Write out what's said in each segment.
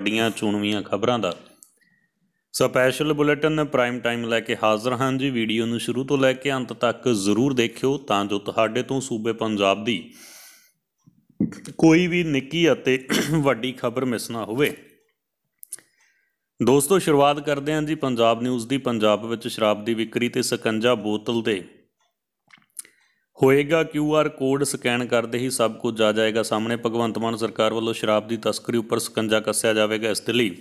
ਵੱਡੀਆਂ ਚੁਣਵੀਆਂ ਖਬਰਾਂ ਦਾ ਸਪੈਸ਼ਲ ਬੁਲੇਟਿਨ ਪ੍ਰਾਈਮ ਟਾਈਮ ਲੈ ਕੇ ਹਾਜ਼ਰ ਹਾਂ ਜੀ ਵੀਡੀਓ ਨੂੰ ਸ਼ੁਰੂ ਤੋਂ ਲੈ ਕੇ ਅੰਤ ਤੱਕ ਜ਼ਰੂਰ ਦੇਖਿਓ ਤਾਂ ਜੋ ਤੁਹਾਡੇ ਤੋਂ ਸੂਬੇ ਪੰਜਾਬ ਦੀ ਕੋਈ ਵੀ ਨਿੱਕੀ ਅਤੇ ਵੱਡੀ ਖਬਰ ਮਿਸ ਨਾ ਹੋਵੇ ਦੋਸਤੋ ਸ਼ੁਰੂਆਤ ਕਰਦੇ ਹਾਂ ਜੀ ਪੰਜਾਬ ਨਿਊਜ਼ ਦੀ ਪੰਜਾਬ ਵਿੱਚ ਸ਼ਰਾਬ ਦੀ ਵਿਕਰੀ ਤੇ ਸਕੰਜਾ ਬੋਤਲ ਦੇ ਹੋਏਗਾ QR ਕੋਡ ਸਕੈਨ ਕਰਦੇ ਹੀ ਸਭ ਕੁਝ ਆ ਜਾਏਗਾ ਸਾਹਮਣੇ ਭਗਵੰਤ ਮਾਨ ਸਰਕਾਰ ਵੱਲੋਂ ਸ਼ਰਾਬ ਦੀ ਤਸਕਰੀ ਉੱਪਰ ਸਕੰਜਾ ਕੱਸਿਆ ਜਾਵੇਗਾ ਇਸ ਦੇ ਲਈ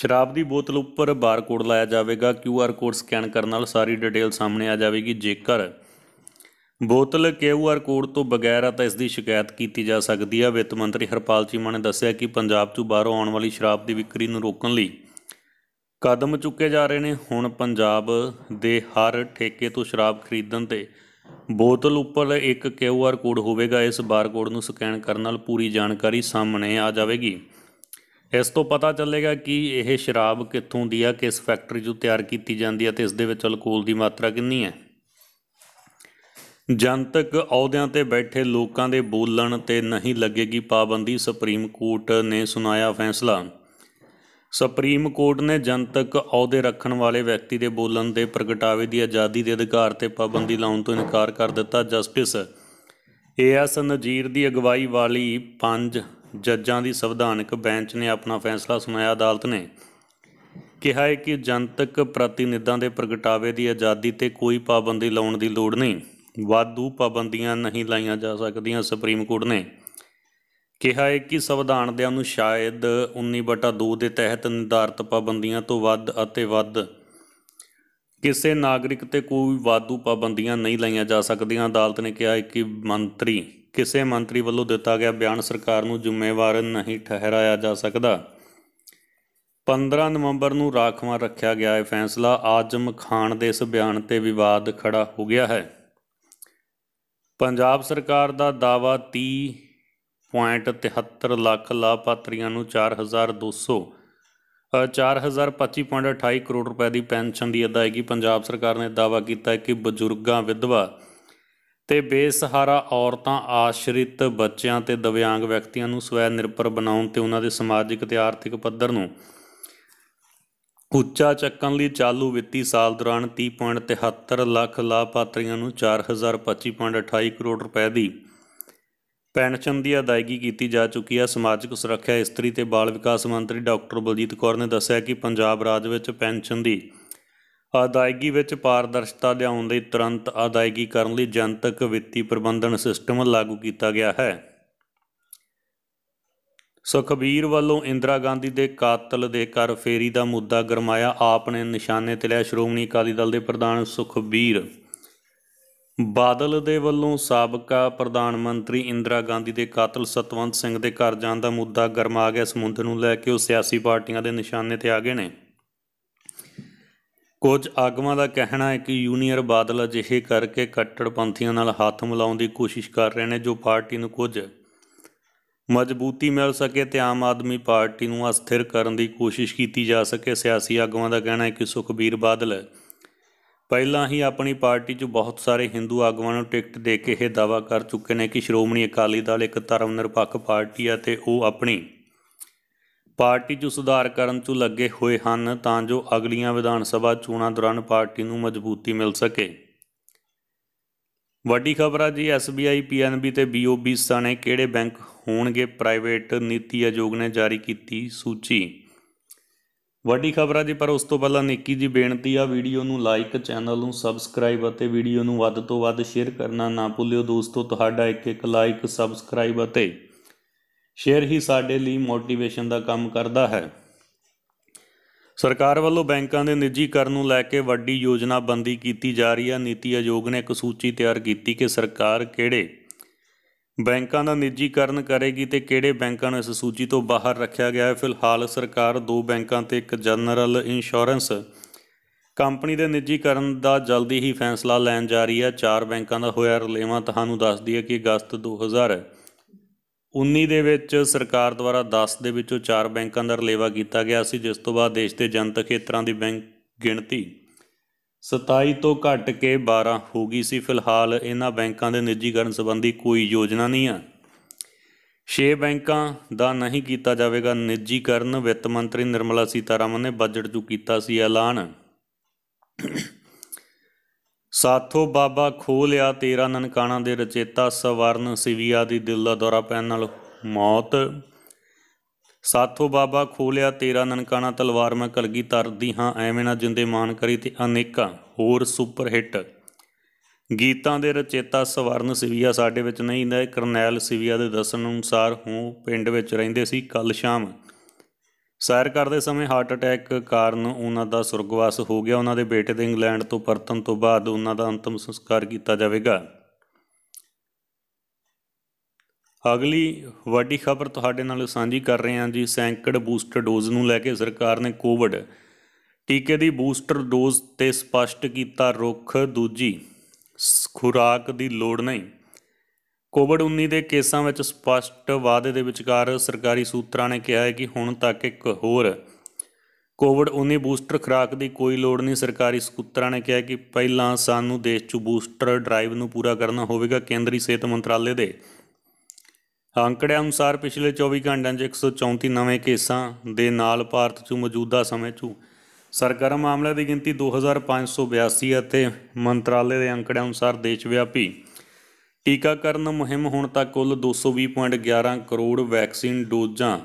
ਸ਼ਰਾਬ ਦੀ ਬੋਤਲ ਉੱਪਰ ਬਾਰਕੋਡ ਲਾਇਆ ਜਾਵੇਗਾ QR ਕੋਡ ਸਕੈਨ ਕਰਨ ਨਾਲ ਸਾਰੀ ਡਿਟੇਲ ਸਾਹਮਣੇ ਆ ਜਾਵੇਗੀ ਜੇਕਰ ਬੋਤਲ QR ਕੋਡ ਤੋਂ ਬਗੈਰ ਆ ਤਾਂ ਇਸ ਦੀ ਸ਼ਿਕਾਇਤ ਕੀਤੀ ਜਾ ਸਕਦੀ ਹੈ ਵਿੱਤ ਮੰਤਰੀ ਹਰਪਾਲ ਚੀਮਾ ਨੇ ਦੱਸਿਆ ਕਿ ਪੰਜਾਬ ਤੋਂ ਬਾਹਰੋਂ ਆਉਣ ਵਾਲੀ ਸ਼ਰਾਬ ਦੀ ਵਿਕਰੀ ਨੂੰ ਰੋਕਣ ਲਈ ਕਦਮ ਚੁੱਕੇ ਜਾ ਰਹੇ ਨੇ ਹੁਣ ਪੰਜਾਬ ਦੇ ਹਰ ਠੇਕੇ ਤੋਂ ਸ਼ਰਾਬ ਖਰੀਦਣ ਤੇ ਬੋਤਲ ਉੱਪਰ ਇੱਕ QR ਕੋਡ ਹੋਵੇਗਾ ਇਸ ਬਾਰਕੋਡ ਨੂੰ ਸਕੈਨ ਕਰਨ ਨਾਲ ਪੂਰੀ ਜਾਣਕਾਰੀ ਸਾਹਮਣੇ ਆ ਜਾਵੇਗੀ ਇਸ ਤੋਂ ਪਤਾ ਚੱਲੇਗਾ ਕਿ ਇਹ ਸ਼ਰਾਬ ਕਿੱਥੋਂ ਦੀ ਆ ਕਿਸ ਫੈਕਟਰੀ 'ਚੋਂ ਤਿਆਰ ਕੀਤੀ ਜਾਂਦੀ ਹੈ ਤੇ ਇਸ ਦੇ ਵਿੱਚ ਅਲਕੋਹਲ ਦੀ ਮਾਤਰਾ ਕਿੰਨੀ ਹੈ ਜਨਤਕ ਅਹੁਦਿਆਂ ਤੇ ਬੈਠੇ ਲੋਕਾਂ ਦੇ ਬੋਲਣ ਤੇ ਨਹੀਂ ਲੱਗੇਗੀ ਪਾਬੰਦੀ ਸੁਪਰੀਮ ਕੋਰਟ ਨੇ ਸੁਣਾਇਆ ਫੈਸਲਾ ਸੁਪਰੀਮ ਕੋਰਟ ਨੇ ਜਨਤਕ ਅਹੁਦੇ ਰੱਖਣ ਵਾਲੇ ਵਿਅਕਤੀ ਦੇ ਬੋਲਣ ਦੇ ਪ੍ਰਗਟਾਵੇ ਦੀ ਆਜ਼ਾਦੀ ਦੇ ਅਧਿਕਾਰ ਤੇ ਪਾਬੰਦੀ ਲਾਉਣ ਤੋਂ ਇਨਕਾਰ ਕਰ ਦਿੱਤਾ ਜਸਟਿਸ ਏਐਸ ਨਜੀਰ ਦੀ ਅਗਵਾਈ ਵਾਲੀ ਪੰਜ ਜੱਜਾਂ ਦੀ ਸੰਵਿਧਾਨਕ ਬੈਂਚ ਨੇ ਆਪਣਾ ਫੈਸਲਾ ਸੁਣਾਇਆ ਅਦਾਲਤ ਨੇ ਕਿਹਾ ਹੈ ਕਿ ਜਨਤਕ ਪ੍ਰਤੀਨਿਧਾਂ ਦੇ ਪ੍ਰਗਟਾਵੇ ਦੀ ਆਜ਼ਾਦੀ ਤੇ ਕੋਈ ਪਾਬੰਦੀ ਲਾਉਣ ਦੀ ਲੋੜ ਨਹੀਂ ਵਾਧੂ ਪਾਬੰਦੀਆਂ ਨਹੀਂ ਲਾਈਆਂ ਜਾ ਸਕਦੀਆਂ ਸੁਪਰੀਮ ਕੋਰਟ ਨੇ ਕਿਹਾ ਹੈ ਕਿ ਸੰਵਿਧਾਨ ਦੇ ਅਨੁਸ਼ਾਇਦ 19/2 ਦੇ ਤਹਿਤ ਨਿਰਧਾਰਤ ਪਾਬੰਦੀਆਂ ਤੋਂ ਵੱਧ ਅਤੇ ਵੱਧ ਕਿਸੇ ਨਾਗਰਿਕ ਤੇ ਕੋਈ ਵਾਧੂ ਪਾਬੰਦੀਆਂ ਨਹੀਂ ਲਾਈਆਂ ਜਾ ਸਕਦੀਆਂ ਅਦਾਲਤ ਨੇ ਕਿਹਾ ਹੈ ਕਿ ਮੰਤਰੀ ਕਿਸੇ ਮੰਤਰੀ ਵੱਲੋਂ ਦਿੱਤਾ ਗਿਆ ਬਿਆਨ ਸਰਕਾਰ ਨੂੰ ਜ਼ਿੰਮੇਵਾਰ ਨਹੀਂ ਠਹਿਰਾਇਆ ਜਾ ਸਕਦਾ 15 ਨਵੰਬਰ ਨੂੰ ਰਾਖਵਾਂ ਰੱਖਿਆ ਗਿਆ ਹੈ ਫੈਸਲਾ ਆਜਮ ਖਾਨ ਦੇ ਇਸ ਬਿਆਨ ਤੇ ਵਿਵਾਦ ਖੜਾ ਹੋ ਗਿਆ ਹੈ ਪੰਜਾਬ ਸਰਕਾਰ ਦਾ ਦਾਵਾ 30 0.73 ਲੱਖ ਲਾਭਪਾਤਰੀਆਂ ਨੂੰ 4200 4025.28 ਕਰੋੜ ਰੁਪਏ ਦੀ ਪੈਨਸ਼ਨ ਦੀ ਅਦਾਇਗੀ ਪੰਜਾਬ ਸਰਕਾਰ ਨੇ ਦਾਅਵਾ ਕੀਤਾ ਕਿ ਬਜ਼ੁਰਗਾਂ ਵਿਧਵਾ ਤੇ ਬੇਸਹਾਰਾ ਔਰਤਾਂ ਆਸ਼ਰਿਤ ਬੱਚਿਆਂ ਤੇ ਦਿਵਿਆਂਗ ਵਿਅਕਤੀਆਂ ਨੂੰ ਸਵੈ ਨਿਰਭਰ ਬਣਾਉਣ ਤੇ ਉਹਨਾਂ ਦੇ ਸਮਾਜਿਕ ਤੇ ਆਰਥਿਕ ਪੱਧਰ ਨੂੰ ਉੱਚਾ ਚੱਕਣ ਲਈ ਚਾਲੂ ਵਿੱਤੀ ਸਾਲ ਦੌਰਾਨ 30.73 ਲੱਖ ਲਾਭਪਾਤਰੀਆਂ ਨੂੰ 4025.28 ਕਰੋੜ ਰੁਪਏ ਦੀ ਪੈਨਸ਼ਨ ਦੀ ਅਦਾਇਗੀ ਕੀਤੀ ਜਾ ਚੁੱਕੀ ਹੈ ਸਮਾਜਿਕ ਸੁਰੱਖਿਆ ਇਸਤਰੀ ਤੇ ਬਾਲ ਵਿਕਾਸ ਮੰਤਰੀ ਡਾਕਟਰ ਬਲਜੀਤ ਕੌਰ ਨੇ ਦੱਸਿਆ ਕਿ ਪੰਜਾਬ ਰਾਜ ਵਿੱਚ ਪੈਨਸ਼ਨ ਦੀ ਅਦਾਇਗੀ ਵਿੱਚ ਪਾਰਦਰਸ਼ਤਾ ਲਿਆਉਣ ਲਈ ਤੁਰੰਤ ਅਦਾਇਗੀ ਕਰਨ ਲਈ ਜਨਤਕ ਵਿੱਤੀ ਪ੍ਰਬੰਧਨ ਸਿਸਟਮ ਲਾਗੂ ਕੀਤਾ ਗਿਆ ਹੈ ਸੁਖਬੀਰ ਵੱਲੋਂ ਇੰਦਰਾ ਗਾਂਧੀ ਦੇ ਕਾਤਲ ਦੇ ਕਰ ਫੇਰੀ ਦਾ ਮੁੱਦਾ ਗਰਮਾਇਆ ਆਪ ਨੇ ਨਿਸ਼ਾਨੇ ਤੇ ਲਿਆ ਸ਼੍ਰੋਮਣੀ ਅਕਾਲੀ ਦਲ ਦੇ ਪ੍ਰਧਾਨ ਸੁਖਬੀਰ ਬਾਦਲ ਦੇ ਵੱਲੋਂ ਸਾਬਕਾ ਪ੍ਰਧਾਨ ਮੰਤਰੀ ਇੰਦਰਾ ਗਾਂਧੀ ਦੇ ਕਾਤਲ ਸਤਵੰਤ ਸਿੰਘ ਦੇ ਘਰ ਜਾਣ ਦਾ ਮੁੱਦਾ ਗਰਮਾ ਗਿਆ ਸਮੁੰਦਰ ਨੂੰ ਲੈ ਕੇ ਉਹ ਸਿਆਸੀ ਪਾਰਟੀਆਂ ਦੇ ਨਿਸ਼ਾਨੇ ਤੇ ਆ ਗਏ ਨੇ ਕੁਝ ਆਗੂਆਂ ਦਾ ਕਹਿਣਾ ਹੈ ਕਿ ਯੂਨੀਅਰ ਬਾਦਲ ਅਜਿਹੇ ਕਰਕੇ ਕੱਟੜਪੰਥੀਆਂ ਨਾਲ ਹੱਥ ਮਿਲਾਉਣ ਦੀ ਕੋਸ਼ਿਸ਼ ਕਰ ਰਹੇ ਨੇ ਜੋ ਪਾਰਟੀ ਨੂੰ ਕੁਝ ਮਜ਼ਬੂਤੀ ਮਿਲ ਸਕੇ ਤੇ ਆਮ ਆਦਮੀ ਪਾਰਟੀ ਨੂੰ ਅਸਥਿਰ ਕਰਨ ਦੀ ਕੋਸ਼ਿਸ਼ ਕੀਤੀ ਜਾ ਸਕੇ ਸਿਆਸੀ ਆਗੂਆਂ ਦਾ ਕਹਿਣਾ ਹੈ ਕਿ ਸੁਖਬੀਰ ਬਾਦਲ ਪਹਿਲਾਂ ਹੀ ਆਪਣੀ ਪਾਰਟੀ 'ਚ ਬਹੁਤ ਸਾਰੇ ਹਿੰਦੂ ਆਗੂਆਂ ਨੂੰ ਟਿਕਟ ਦੇ ਕੇ ਇਹ ਦਾਵਾ ਕਰ ਚੁੱਕੇ ਨੇ ਕਿ ਸ਼੍ਰੋਮਣੀ ਅਕਾਲੀ ਦਲ ਇੱਕ ਧਰਮ ਨਿਰਪੱਖ ਪਾਰਟੀ ਹੈ ਤੇ ਉਹ ਆਪਣੀ ਪਾਰਟੀ 'ਚ ਸੁਧਾਰ ਕਰਨ 'ਚ ਲੱਗੇ ਹੋਏ ਹਨ ਤਾਂ ਜੋ ਅਗਲੀਆਂ ਵਿਧਾਨ ਸਭਾ ਚੋਣਾਂ ਦੌਰਾਨ ਪਾਰਟੀ ਨੂੰ ਮਜ਼ਬੂਤੀ ਮਿਲ ਸਕੇ ਵੱਡੀ ਖਬਰ ਆ ਜੀ SBI PNB ਤੇ BOB ਨੇ ਕਿਹੜੇ ਬੈਂਕ ਹੋਣਗੇ ਪ੍ਰਾਈਵੇਟ ਨੀਤੀ ਆਯੋਗ ਨੇ ਜਾਰੀ ਕੀਤੀ ਸੂਚੀ ਵੱਡੀ ਖਬਰ ਆ ਜੀ ਪਰ ਉਸ ਤੋਂ ਪਹਿਲਾਂ ਨੇਕੀ ਜੀ ਬੇਨਤੀ ਆ ਵੀਡੀਓ ਨੂੰ ਲਾਈਕ ਚੈਨਲ ਨੂੰ ਸਬਸਕ੍ਰਾਈਬ ਅਤੇ ਵੀਡੀਓ ਨੂੰ ਵੱਧ ਤੋਂ ਵੱਧ ਸ਼ੇਅਰ ਕਰਨਾ ਨਾ ਭੁੱਲਿਓ ਦੋਸਤੋ ਤੁਹਾਡਾ ਇੱਕ ਇੱਕ ਲਾਈਕ ਸਬਸਕ੍ਰਾਈਬ ਅਤੇ ਸ਼ੇਅਰ ਹੀ ਸਾਡੇ ਲਈ ਮੋਟੀਵੇਸ਼ਨ ਦਾ ਕੰਮ ਕਰਦਾ ਹੈ ਸਰਕਾਰ ਵੱਲੋਂ ਬੈਂਕਾਂ ਦੇ ਨਿੱਜੀਕਰਨ ਨੂੰ ਲੈ ਕੇ ਵੱਡੀ ਯੋਜਨਾਬੰਦੀ ਕੀਤੀ ਜਾ ਰਹੀ ਹੈ ਨੀਤੀ ਆਯੋਗ ਨੇ ਇੱਕ ਸੂਚੀ ਤਿਆਰ ਕੀਤੀ ਕਿ ਸਰਕਾਰ ਕਿਹੜੇ ਬੈਂਕਾਂ ਦਾ ਨਿੱਜੀਕਰਨ ਕਰੇਗੀ ਤੇ ਕਿਹੜੇ ਬੈਂਕਾਂ ਨੂੰ ਇਸ ਸੂਚੀ ਤੋਂ ਬਾਹਰ ਰੱਖਿਆ ਗਿਆ ਹੈ ਫਿਲਹਾਲ ਸਰਕਾਰ ਦੋ ਬੈਂਕਾਂ ਤੇ ਇੱਕ ਜਨਰਲ ਇੰਸ਼ੋਰੈਂਸ ਕੰਪਨੀ ਦੇ ਨਿੱਜੀਕਰਨ ਦਾ ਜਲਦੀ ਹੀ ਫੈਸਲਾ ਲੈਣ ਜਾ ਰਹੀ ਹੈ ਚਾਰ ਬੈਂਕਾਂ ਦਾ ਹੋਇਆ ਰਲੇਵਾ ਤੁਹਾਨੂੰ ਦੱਸਦੀ ਹੈ ਕਿ ਅਗਸਤ 2019 ਦੇ ਵਿੱਚ ਸਰਕਾਰ ਦੁਆਰਾ 10 ਦੇ ਵਿੱਚੋਂ ਚਾਰ ਬੈਂਕਾਂ ਦਾ ਰਲੇਵਾ ਕੀਤਾ ਗਿਆ ਸੀ ਜਿਸ ਤੋਂ ਬਾਅਦ ਦੇਸ਼ ਦੇ ਜਨਤਕ ਖੇਤਰਾਂ ਦੀ ਬੈਂਕ ਗਿਣਤੀ 27 ਤੋਂ ਘਟ ਕੇ 12 ਹੋ ਗਈ ਸੀ ਫਿਲਹਾਲ ਇਹਨਾਂ ਬੈਂਕਾਂ ਦੇ ਨਿੱਜੀਕਰਨ ਸੰਬੰਧੀ ਕੋਈ ਯੋਜਨਾ ਨਹੀਂ ਆ 6 ਬੈਂਕਾਂ ਦਾ ਨਹੀਂ ਕੀਤਾ ਜਾਵੇਗਾ ਨਿੱਜੀਕਰਨ ਵਿੱਤ ਮੰਤਰੀ ਨਿਰਮਲਾ ਸੀਤਾਰਾਮਨ ਨੇ ਬਜਟ 'ਚ ਕੀਤਾ ਸੀ ਐਲਾਨ ਸਾਥੋਂ ਬਾਬਾ ਖੋਲਿਆ ਤੇਰਾ ਨਨਕਾਣਾ ਦੇ ਰਚੇਤਾ ਸਵਰਨ ਸਿਵਿਆ ਦੀ ਦਿਲ ਦਾ ਦੌਰਾ ਪੈਣ ਨਾਲ ਮੌਤ ਸਾਥੋ ਬਾਬਾ ਖੋਲਿਆ ਤੇਰਾ ਨਨਕਾਣਾ ਤਲਵਾਰ ਮੈਂ ਕਲਗੀ ਤਰਦੀ ਹਾਂ ਐਵੇਂ ਨਾ ਜਿੰਦੇ ਮਾਨ ਕਰੀ ਤੇ ਅਨੇਕਾਂ ਹੋਰ ਸੁਪਰ ਹਿੱਟ ਗੀਤਾਂ ਦੇ ਰਚੇਤਾ ਸਵਰਨ ਸਿਵਿਆ ਸਾਡੇ ਵਿੱਚ ਨਹੀਂ ਹੁੰਦਾ ਕਰਨੈਲ ਸਿਵਿਆ ਦੇ ਦੱਸਣ ਅਨੁਸਾਰ ਹੂੰ ਪਿੰਡ ਵਿੱਚ ਰਹਿੰਦੇ ਸੀ ਕੱਲ ਸ਼ਾਮ ਸੈਰ ਕਰਦੇ ਸਮੇਂ ਹਾਰਟ ਅਟੈਕ ਕਾਰਨ ਉਹਨਾਂ ਦਾ ਸੁਰਗਵਾਸ ਹੋ ਗਿਆ ਉਹਨਾਂ ਦੇ ਬੇਟੇ ਦੇ ਇੰਗਲੈਂਡ ਤੋਂ ਪਰਤਣ ਤੋਂ ਬਾਅਦ ਉਹਨਾਂ ਦਾ ਅੰਤਮ ਸੰਸਕਾਰ ਕੀਤਾ ਜਾਵੇਗਾ ਅਗਲੀ ਵੱਡੀ ਖਬਰ ਤੁਹਾਡੇ ਨਾਲ ਸਾਂਝੀ ਕਰ ਰਹੇ ਹਾਂ ਜੀ ਸੈਂਕੜ ਬੂਸਟਰ ਡੋਜ਼ ਨੂੰ ਲੈ ਕੇ ਸਰਕਾਰ ਨੇ ਕੋਵਿਡ ਟੀਕੇ ਦੀ ਬੂਸਟਰ ਡੋਜ਼ ਤੇ ਸਪਸ਼ਟ ਕੀਤਾ ਰੁਖ ਦੂਜੀ ਖੁਰਾਕ ਦੀ ਲੋੜ ਨਹੀਂ ਕੋਵਿਡ-19 ਦੇ ਕੇਸਾਂ ਵਿੱਚ ਸਪਸ਼ਟ ਵਾਅਦੇ ਦੇ ਵਿਚਕਾਰ ਸਰਕਾਰੀ ਸੂਤਰਾਂ ਨੇ ਕਿਹਾ ਹੈ ਕਿ ਹੁਣ ਤੱਕ ਇੱਕ ਹੋਰ ਕੋਵਿਡ-19 ਬੂਸਟਰ ਖੁਰਾਕ ਦੀ ਕੋਈ ਲੋੜ ਨਹੀਂ ਸਰਕਾਰੀ ਸੂਤਰਾਂ ਨੇ ਕਿਹਾ ਕਿ ਪਹਿਲਾਂ ਸਾਨੂੰ ਦੇਸ਼ 'ਚ ਬੂਸਟਰ ਡਰਾਈਵ ਨੂੰ ਪੂਰਾ ਕਰਨਾ ਹੋਵੇਗਾ ਕੇਂਦਰੀ ਸਿਹਤ ਮੰਤਰਾਲੇ ਦੇ ਅੰਕੜਿਆਂ ਅਨੁਸਾਰ ਪਿਛਲੇ 24 ਘੰਟਿਆਂ 'ਚ 134 ਨਵੇਂ ਕੇਸਾਂ ਦੇ ਨਾਲ ਭਾਰਤ 'ਚ ਮੌਜੂਦਾ ਸਮੇਂ 'ਚ ਸਰਗਰਮ ਮਾਮਲਿਆਂ ਦੀ ਗਿਣਤੀ 2582 ਅਤੇ ਮੰਤਰਾਲੇ ਦੇ ਅੰਕੜਿਆਂ ਅਨੁਸਾਰ ਦੇਸ਼ ਵਿਆਪੀ ਟੀਕਾਕਰਨ ਮੁਹਿੰਮ ਹੁਣ ਤੱਕ ਕੁੱਲ 220.11 ਕਰੋੜ ਵੈਕਸੀਨ ਡੋਜ਼ਾਂ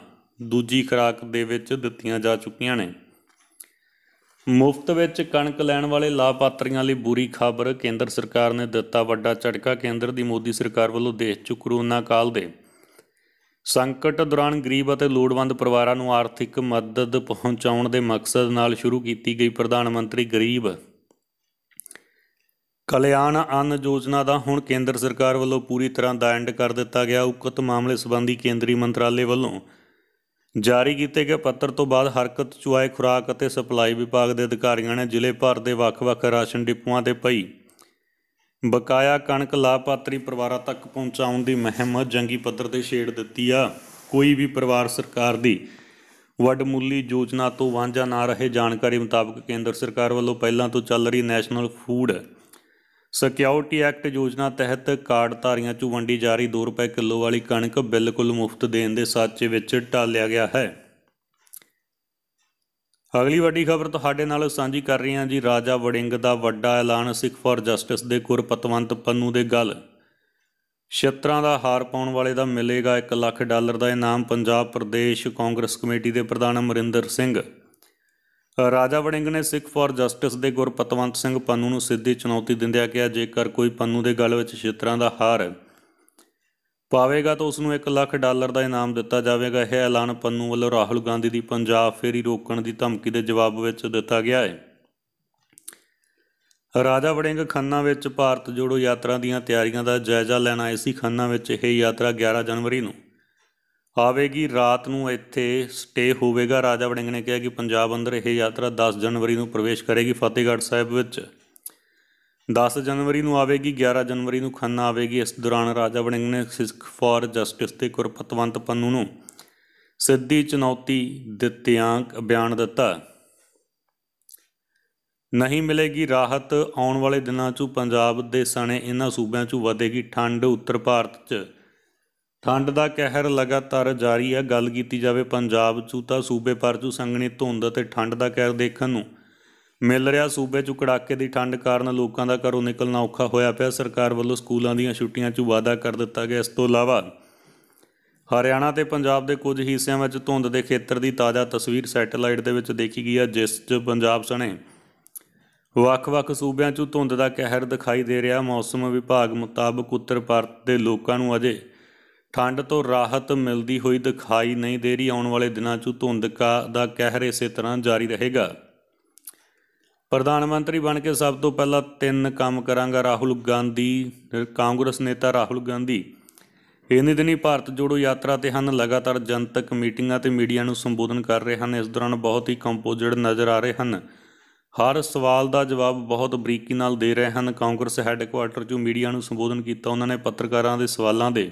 ਦੂਜੀ ਖੁਰਾਕ ਦੇ ਵਿੱਚ ਦਿੱਤੀਆਂ ਜਾ ਚੁੱਕੀਆਂ ਨੇ ਮੁਫਤ ਵਿੱਚ ਕਣਕ ਲੈਣ ਵਾਲੇ ਲਾਭਪਾਤਰੀਆਂ ਲਈ ਬੁਰੀ ਖਬਰ ਕੇਂਦਰ ਸਰਕਾਰ ਨੇ ਦਿੱਤਾ ਵੱਡਾ ਝਟਕਾ ਕੇਂਦਰ ਦੀ ਮੋਦੀ ਸਰਕਾਰ ਵੱਲੋਂ ਦੇਸ਼ 'ਚ ਕਰੋਨਾ ਕਾਲ ਦੇ ਸੰਕਟ ਦੌਰਾਨ ਗਰੀਬ ਅਤੇ ਲੋੜਵੰਦ ਪਰਿਵਾਰਾਂ ਨੂੰ ਆਰਥਿਕ ਮਦਦ ਪਹੁੰਚਾਉਣ ਦੇ ਮਕਸਦ ਨਾਲ ਸ਼ੁਰੂ ਕੀਤੀ ਗਈ ਪ੍ਰਧਾਨ ਮੰਤਰੀ ਗਰੀਬ ਕਲਿਆਣ ਅੰਨ ਯੋਜਨਾ ਦਾ ਹੁਣ ਕੇਂਦਰ ਸਰਕਾਰ ਵੱਲੋਂ ਪੂਰੀ ਤਰ੍ਹਾਂ ਦਾ ਐਂਡ ਕਰ ਦਿੱਤਾ ਗਿਆ ਉਕਤ ਮਾਮਲੇ ਸੰਬੰਧੀ ਕੇਂਦਰੀ ਮੰਤਰਾਲੇ ਵੱਲੋਂ ਜਾਰੀ ਕੀਤੇ ਗਏ ਪੱਤਰ ਤੋਂ ਬਾਅਦ ਹਰਕਤ ਚੁਆਏ ਖੁਰਾਕ ਅਤੇ ਸਪਲਾਈ ਵਿਭਾਗ ਦੇ ਅਧਿਕਾਰੀਆਂ ਨੇ ਜ਼ਿਲ੍ਹੇ ਭਰ ਦੇ ਵੱਖ-ਵੱਖ ਰਾਸ਼ਨ ਡਿਪੂਆਂ ਤੇ ਪਈ ਬਕਾਇਆ ਕਣਕ ਲਾਭਪਾਤਰੀ ਪਰਿਵਾਰਾਂ ਤੱਕ ਪਹੁੰਚਾਉਣ ਦੀ ਮਹਿਮ ਜੰਗੀ ਪੱਧਰ ਤੇ ਛੇੜ ਦਿੱਤੀ ਆ ਕੋਈ ਵੀ ਪਰਿਵਾਰ ਸਰਕਾਰ ਦੀ ਮੁੱਲੀ ਯੋਜਨਾ ਤੋਂ ਵਾਂਝਾ ਨਾ ਰਹੇ ਜਾਣਕਾਰੀ ਮੁਤਾਬਕ ਕੇਂਦਰ ਸਰਕਾਰ ਵੱਲੋਂ ਪਹਿਲਾਂ ਤੋਂ ਚੱਲ ਰਹੀ ਨੈਸ਼ਨਲ ਫੂਡ ਸਿਕਿਉਰਿਟੀ ਐਕਟ ਯੋਜਨਾ ਤਹਿਤ ਕਾਰਡ ਧਾਰੀਆਂ ਨੂੰ ਵੰਡੀ ਜਾ ਰਹੀ 2 ਰੁਪਏ ਕਿਲੋ ਵਾਲੀ ਕਣਕ ਬਿਲਕੁਲ ਮੁਫਤ ਦੇਣ ਦੇ ਸਾਚੇ ਵਿੱਚ ਟਾਲਿਆ ਗਿਆ ਹੈ ਅਗਲੀ ਵੱਡੀ ਖਬਰ ਤੁਹਾਡੇ ਨਾਲ ਸਾਂਝੀ ਕਰ ਰਹੇ ਹਾਂ ਜੀ ਰਾਜਾ ਵੜਿੰਗ ਦਾ ਵੱਡਾ ਐਲਾਨ ਸਿੱਖ ਫਾਰ ਜਸਟਿਸ ਦੇ ਗੁਰਪਤਵੰਤ ਪੰਨੂ ਦੇ ਗੱਲ ਛੇਤਰਾਂ ਦਾ ਹਾਰ ਪਾਉਣ ਵਾਲੇ ਦਾ ਮਿਲੇਗਾ 1 ਲੱਖ ਡਾਲਰ ਦਾ ਇਨਾਮ ਪੰਜਾਬ ਪ੍ਰਦੇਸ਼ ਕਾਂਗਰਸ ਕਮੇਟੀ ਦੇ ਪ੍ਰਧਾਨ ਅਮਰਿੰਦਰ ਸਿੰਘ ਰਾਜਾ ਵੜਿੰਗ ਨੇ ਸਿੱਖ ਫਾਰ ਜਸਟਿਸ ਦੇ ਗੁਰਪਤਵੰਤ ਸਿੰਘ ਪੰਨੂ ਨੂੰ ਸਿੱਧੀ ਚੁਣੌਤੀ ਦਿੰਦਿਆਂ ਕਿਹਾ ਜੇਕਰ ਕੋਈ ਪੰਨੂ ਦੇ ਗੱਲ ਵਿੱਚ ਛੇਤਰਾਂ ਦਾ ਹਾਰ ਪਾਵੇਗਾ ਤਾਂ ਉਸ ਨੂੰ 1 ਲੱਖ ਡਾਲਰ ਦਾ ਇਨਾਮ ਦਿੱਤਾ ਜਾਵੇਗਾ ਇਹ ਐਲਾਨ ਪੰਨੂ ਵੱਲੋਂ ਰਾਹੁਲ ਗਾਂਧੀ ਦੀ ਪੰਜਾਬ ਫੇਰੀ ਰੋਕਣ ਦੀ ਧਮਕੀ ਦੇ ਜਵਾਬ ਵਿੱਚ ਦਿੱਤਾ ਗਿਆ ਹੈ ਰਾਜਾ ਵੜਿੰਗ ਖੰਨਾ ਵਿੱਚ ਭਾਰਤ ਜੋੜੋ ਯਾਤਰਾ ਦੀਆਂ ਤਿਆਰੀਆਂ ਦਾ ਜਾਇਜ਼ਾ ਲੈਣ ਆਏ ਸੀ ਖੰਨਾ ਵਿੱਚ ਇਹ ਯਾਤਰਾ 11 ਜਨਵਰੀ ਨੂੰ ਆਵੇਗੀ ਰਾਤ ਨੂੰ ਇੱਥੇ ਸਟੇ ਹੋਵੇਗਾ ਰਾਜਾ ਵੜਿੰਗ ਨੇ ਕਿਹਾ ਕਿ ਪੰਜਾਬ ਅੰਦਰ ਇਹ ਯਾਤਰਾ 10 ਜਨਵਰੀ ਨੂੰ ਪ੍ਰਵੇਸ਼ ਕਰੇਗੀ ਫਤਿਹਗੜ੍ਹ ਸਾਹਿਬ ਵਿੱਚ 10 ਜਨਵਰੀ ਨੂੰ ਆਵੇਗੀ 11 ਜਨਵਰੀ ਨੂੰ ਖੰਨਾ ਆਵੇਗੀ ਇਸ ਦੌਰਾਨ ਰਾਜਾ ਵੜਿੰਗ ਨੇ ਸਿਸਕ ਫਾਰ ਜਸਟਿਸ ਤੇ ਗੁਰਪਤਵੰਤ ਪੰਨੂ ਨੂੰ ਸਿੱਧੀ ਚੁਣੌਤੀ ਦਿੱਤਿਆਂਕ ਬਿਆਨ ਦਿੱਤਾ ਨਹੀਂ ਮਿਲੇਗੀ ਰਾਹਤ ਆਉਣ ਵਾਲੇ ਦਿਨਾਂ 'ਚ ਪੰਜਾਬ ਦੇ ਸਣੇ ਇਹਨਾਂ ਸੂਬਿਆਂ 'ਚ ਵਧੇਗੀ ਠੰਡ ਉੱਤਰ ਭਾਰਤ 'ਚ ਠੰਡ ਦਾ ਕਹਿਰ ਲਗਾਤਾਰ ਜਾਰੀ ਹੈ ਗੱਲ ਕੀਤੀ ਜਾਵੇ ਪੰਜਾਬ 'ਚ ਤਾਂ ਸੂਬੇ ਪਰ 'ਚ ਸੰਘਣੀ ਧੁੰਦ ਅਤੇ ਠੰਡ ਦਾ ਕਹਿਰ ਦੇਖਣ ਨੂੰ ਮਿਲ ਰਿਹਾ ਸੂਬੇ 'ਚ ਕੜਾਕੇ ਦੀ ਠੰਡ ਕਾਰਨ ਲੋਕਾਂ ਦਾ ਘਰੋਂ ਨਿਕਲਣਾ ਔਖਾ ਹੋਇਆ ਪਿਆ ਸਰਕਾਰ ਵੱਲੋਂ ਸਕੂਲਾਂ ਦੀਆਂ ਛੁੱਟੀਆਂ 'ਚ ਵਾਅਦਾ ਕਰ ਦਿੱਤਾ ਗਿਆ ਇਸ ਤੋਂ ਇਲਾਵਾ ਹਰਿਆਣਾ ਤੇ ਪੰਜਾਬ ਦੇ ਕੁਝ ਹਿੱਸਿਆਂ ਵਿੱਚ ਧੁੰਦ ਦੇ ਖੇਤਰ ਦੀ ਤਾਜ਼ਾ ਤਸਵੀਰ ਸੈਟੇਲਾਈਟ ਦੇ ਵਿੱਚ ਦੇਖੀ ਗਈ ਹੈ ਜਿਸ 'ਚ ਪੰਜਾਬ ਸਣੇ ਵੱਖ-ਵੱਖ ਸੂਬਿਆਂ 'ਚ ਧੁੰਦ ਦਾ ਕਹਿਰ ਦਿਖਾਈ ਦੇ ਰਿਹਾ ਮੌਸਮ ਵਿਭਾਗ ਮੁਤਾਬਕ ਉੱਤਰ ਭਾਰਤ ਦੇ ਲੋਕਾਂ ਨੂੰ ਅਜੇ ਠੰਡ ਤੋਂ ਰਾਹਤ ਮਿਲਦੀ ਹੋਈ ਦਿਖਾਈ ਨਹੀਂ ਦੇ ਰਹੀ ਆਉਣ ਵਾਲੇ ਦਿਨਾਂ 'ਚ ਧੁੰਦ ਦਾ ਕਹਿਰ ਇਸੇ ਤਰ੍ਹਾਂ ਜਾਰੀ ਰਹੇਗਾ ਪ੍ਰਧਾਨ ਮੰਤਰੀ ਬਣ ਕੇ ਸਭ ਤੋਂ ਪਹਿਲਾਂ ਤਿੰਨ ਕੰਮ ਕਰਾਂਗਾ ਰਾਹੁਲ ਗਾਂਧੀ ਕਾਂਗਰਸ ਨੇਤਾ ਰਾਹੁਲ ਗਾਂਧੀ ਇਹਨੇ ਦਿਨੀ ਭਾਰਤ ਜੋੜੋ ਯਾਤਰਾ ਤੇ ਹਨ ਲਗਾਤਾਰ ਜਨਤਕ ਮੀਟਿੰਗਾਂ ਤੇ ਮੀਡੀਆ ਨੂੰ ਸੰਬੋਧਨ ਕਰ ਰਹੇ ਹਨ ਇਸ ਦੌਰਾਨ ਬਹੁਤ ਹੀ ਕੰਪੋਜ਼ਿਟ ਨਜ਼ਰ ਆ ਰਹੇ ਹਨ ਹਰ ਸਵਾਲ ਦਾ ਜਵਾਬ ਬਹੁਤ ਬਰੀਕੀ ਨਾਲ ਦੇ ਰਹੇ ਹਨ ਕਾਂਗਰਸ ਹੈੱਡਕੁਆਰਟਰ 'ਚੋਂ ਮੀਡੀਆ ਨੂੰ ਸੰਬੋਧਨ ਕੀਤਾ ਉਹਨਾਂ ਨੇ ਪੱਤਰਕਾਰਾਂ ਦੇ ਸਵਾਲਾਂ ਦੇ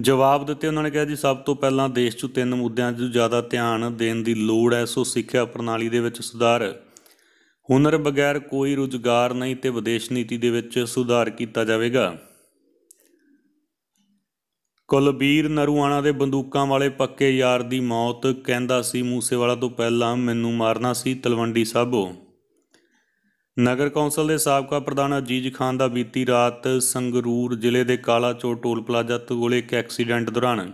ਜਵਾਬ ਦਿੱਤੇ ਉਹਨਾਂ ਨੇ ਕਿਹਾ ਜੀ ਸਭ ਤੋਂ ਪਹਿਲਾਂ ਦੇਸ਼ 'ਚ ਤਿੰਨ ਮੁੱਦਿਆਂ 'ਤੇ ਜ਼ਿਆਦਾ ਧਿਆਨ ਦੇਣ ਦੀ ਲੋੜ ਹੈ ਸੋ ਸਿੱਖਿਆ ਪ੍ਰਣਾਲੀ ਦੇ ਵਿੱਚ ਸੁਧਾਰ ਹੁਨਰ ਬਗੈਰ ਕੋਈ ਰੁਜ਼ਗਾਰ ਨਹੀਂ ਤੇ ਵਿਦੇਸ਼ ਨੀਤੀ ਦੇ ਵਿੱਚ ਸੁਧਾਰ ਕੀਤਾ ਜਾਵੇਗਾ ਕੁਲਬੀਰ ਨਰੂਆਣਾ ਦੇ ਬੰਦੂਕਾਂ ਵਾਲੇ ਪੱਕੇ ਯਾਰ ਦੀ ਮੌਤ ਕਹਿੰਦਾ ਸੀ ਮੂਸੇਵਾਲਾ ਤੋਂ ਪਹਿਲਾਂ ਮੈਨੂੰ ਮਾਰਨਾ ਸੀ ਤਲਵੰਡੀ ਸਾਹਿਬੋ ਨਗਰ ਕੌਂਸਲ ਦੇ ਸਾਬਕਾ ਪ੍ਰਧਾਨ ਅਜੀਜ਼ ਖਾਨ ਦਾ ਬੀਤੀ ਰਾਤ ਸੰਗਰੂਰ ਜ਼ਿਲ੍ਹੇ ਦੇ ਕਾਲਾ ਟੋਲ ਪਲਾਜ਼ਾ ਤੋਂ ਗੋਲੇ ਇੱਕ ਐਕਸੀਡੈਂਟ ਦੌਰਾਨ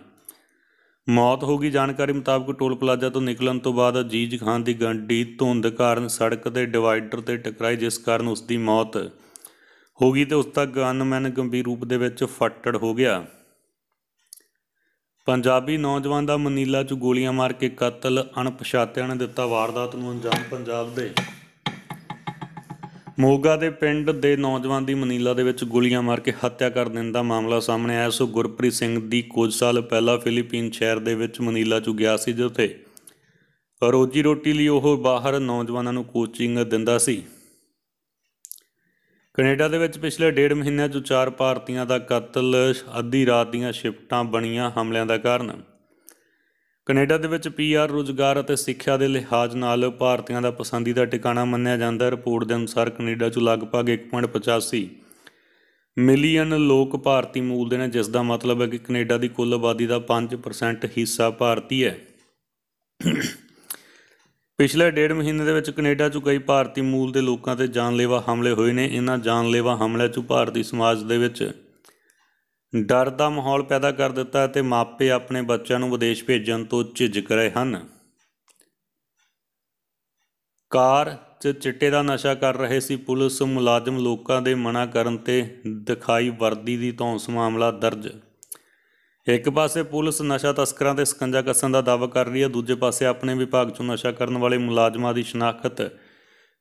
ਮੌਤ ਹੋ ਗਈ ਜਾਣਕਾਰੀ ਮੁਤਾਬਕ ਟੋਲ ਪਲਾਜ਼ਾ ਤੋਂ ਨਿਕਲਣ ਤੋਂ ਬਾਅਦ ਅਜੀਜ਼ ਖਾਨ ਦੀ ਗੱਡੀ ਧੁੰਦ ਕਾਰਨ ਸੜਕ ਦੇ ਡਿਵਾਈਡਰ ਤੇ ਟਕਰਾਈ ਜਿਸ ਕਾਰਨ ਉਸ ਦੀ ਮੌਤ ਹੋ ਗਈ ਤੇ ਉਸ ਦਾ ਗਨਮੈਨ ਗੰਭੀਰ ਰੂਪ ਦੇ ਵਿੱਚ ਫੱਟੜ ਹੋ ਗਿਆ ਪੰਜਾਬੀ ਨੌਜਵਾਨ ਦਾ ਮਨੀਲਾ 'ਚ ਗੋਲੀਆਂ ਮਾਰ ਕੇ ਕਤਲ ਅਣਪਛਾਤਿਆਂ ਨੇ ਦਿੱਤਾ ਵਾਰਦਾਤ ਨੂੰ ਅੰਜਾਮ ਪੰਜਾਬ ਦੇ ਮੋਗਾ ਦੇ ਪਿੰਡ ਦੇ ਨੌਜਵਾਨ ਦੀ ਮਨੀਲਾ ਦੇ ਵਿੱਚ ਗੋਲੀਆਂ ਮਾਰ ਕੇ ਹੱਤਿਆ ਕਰ ਦੇਣ ਦਾ ਮਾਮਲਾ ਸਾਹਮਣੇ ਆਇਆ ਸੋ ਗੁਰਪ੍ਰੀਤ ਸਿੰਘ ਦੀ ਕੁਝ ਸਾਲ ਪਹਿਲਾਂ ਫਿਲੀਪੀਨ ਸ਼ਹਿਰ ਦੇ ਵਿੱਚ ਮਨੀਲਾ 'ਚ ਗਿਆ ਸੀ ਜਿੱਥੇ ਰੋਜੀ ਰੋਟੀ ਲਈ ਉਹ ਬਾਹਰ ਨੌਜਵਾਨਾਂ ਨੂੰ ਕੋਚਿੰਗ ਦਿੰਦਾ ਸੀ ਕੈਨੇਡਾ ਦੇ ਵਿੱਚ ਪਿਛਲੇ ਡੇਢ ਮਹੀਨਿਆਂ 'ਚ ਚਾਰ ਭਾਰਤੀਆਂ ਦਾ ਕਤਲ ਅੱਧੀ ਰਾਤ ਦੀਆਂ ਸ਼ਿਫਟਾਂ ਬਣੀਆਂ ਹਮਲਿਆਂ ਦਾ ਕਾਰਨ ਕੈਨੇਡਾ ਦੇ ਵਿੱਚ ਪੀਆਰ ਰੋਜ਼ਗਾਰ ਅਤੇ ਸਿੱਖਿਆ ਦੇ ਲਿਹਾਜ਼ ਨਾਲ ਭਾਰਤੀਆਂ ਦਾ ਪਸੰਦੀਦਾ ਟਿਕਾਣਾ ਮੰਨਿਆ ਜਾਂਦਾ ਹੈ ਰਿਪੋਰਟ ਦੇ ਅਨੁਸਾਰ ਕੈਨੇਡਾ 'ਚ ਲਗਭਗ 1.85 ਮਿਲੀਅਨ ਲੋਕ ਭਾਰਤੀ ਮੂਲ ਦੇ ਨੇ ਜਿਸ ਦਾ ਮਤਲਬ ਹੈ ਕਿ ਕੈਨੇਡਾ ਦੀ ਕੁੱਲ ਆਬਾਦੀ ਦਾ 5% ਹਿੱਸਾ ਭਾਰਤੀ ਹੈ ਪਿਛਲੇ ਡੇਢ ਮਹੀਨੇ ਦੇ ਵਿੱਚ ਕੈਨੇਡਾ 'ਚ ਕਈ ਭਾਰਤੀ ਮੂਲ ਦੇ ਲੋਕਾਂ ਤੇ ਜਾਨਲੇਵਾ ਹਮਲੇ ਹੋਏ ਨੇ ਇਹਨਾਂ ਜਾਨਲੇਵਾ ਹਮਲਿਆਂ 'ਚ ਭਾਰਤੀ ਸਮਾਜ ਦੇ ਵਿੱਚ ਡਰ ਦਾ ਮਾਹੌਲ ਪੈਦਾ ਕਰ ਦਿੱਤਾ ਤੇ ਮਾਪੇ ਆਪਣੇ ਬੱਚਿਆਂ ਨੂੰ ਵਿਦੇਸ਼ ਭੇਜਣ ਤੋਂ ਝਿਜਕ ਰਹੇ ਹਨ ਕਾਰ 'ਚ ਚਿੱਟੇ ਦਾ ਨਸ਼ਾ ਕਰ ਰਹੇ ਸੀ ਪੁਲਿਸ ਮੁਲਾਜ਼ਮ ਲੋਕਾਂ ਦੇ ਮਨਾ ਕਰਨ ਤੇ ਦਿਖਾਈ ਵਰਦੀ ਦੀ ਧੌਂਸ ਮਾਮਲਾ ਦਰਜ ਇੱਕ ਪਾਸੇ ਪੁਲਿਸ ਨਸ਼ਾ ਤਸਕਰਾਂ ਤੇ ਸਕੰਜਾ ਕੱਸਣ ਦਾ ਦਾਅਵਾ ਕਰ ਰਹੀ ਹੈ ਦੂਜੇ ਪਾਸੇ ਆਪਣੇ ਵਿਭਾਗ 'ਚੋਂ ਨਸ਼ਾ ਕਰਨ ਵਾਲੇ ਮੁਲਾਜ਼ਮਾਂ ਦੀ ਸ਼ਨਾਖਤ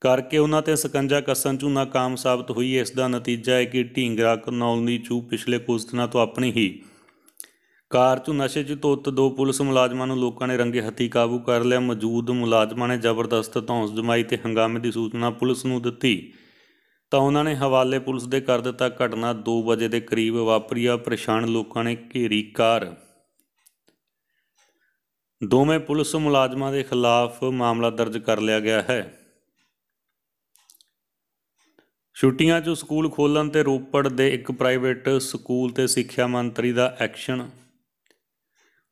ਕਰਕੇ ਉਹਨਾਂ ਤੇ ਸਕੰਜਾ ਕੱਸਣ ਚੋਂ ਉਹਨਾਂ ਕਾਮ ਸਾਬਤ ਹੋਈ ਇਸ ਦਾ ਨਤੀਜਾ ਹੈ ਕਿ ਢੀਂਗਰਾ ਕਰਨੌਲ ਦੀ ਚੂ ਪਿਛਲੇ ਕੁਝ ਦਿਨਾਂ ਤੋਂ ਆਪਣੀ ਹੀ ਕਾਰ ਚੋਂ ਨਸ਼ੇ 'ਚ ਤੋਤ ਦੋ ਪੁਲਿਸ ਮੁਲਾਜ਼ਮਾਂ ਨੂੰ ਲੋਕਾਂ ਨੇ ਰੰਗੇ ਹੱਥੀ ਕਾਬੂ ਕਰ ਲਿਆ ਮੌਜੂਦ ਮੁਲਾਜ਼ਮਾਂ ਨੇ ਜ਼ਬਰਦਸਤ ਧੌਂਸ ਜਮਾਈ ਤੇ ਹੰਗਾਮੇ ਦੀ ਸੂਚਨਾ ਪੁਲਿਸ ਨੂੰ ਦਿੱਤੀ ਤਾਂ ਉਹਨਾਂ ਨੇ ਹਵਾਲੇ ਪੁਲਿਸ ਦੇ ਕਰ ਦਿੱਤਾ ਘਟਨਾ 2 ਵਜੇ ਦੇ ਕਰੀਬ ਵਾਪਰੀਆ ਪਰੇਸ਼ਾਨ ਲੋਕਾਂ ਨੇ ਘੇਰੀ ਕਾਰ ਦੋਵੇਂ ਪੁਲਿਸ ਮੁਲਾਜ਼ਮਾਂ ਦੇ ਖਿਲਾਫ ਮਾਮਲਾ ਦਰਜ ਕਰ ਲਿਆ ਗਿਆ ਹੈ ਛੁੱਟੀਆਂ 'ਚ ਸਕੂਲ ਖੋਲਣ ਤੇ ਰੋਪੜ ਦੇ ਇੱਕ ਪ੍ਰਾਈਵੇਟ ਸਕੂਲ ਤੇ ਸਿੱਖਿਆ ਮੰਤਰੀ ਦਾ ਐਕਸ਼ਨ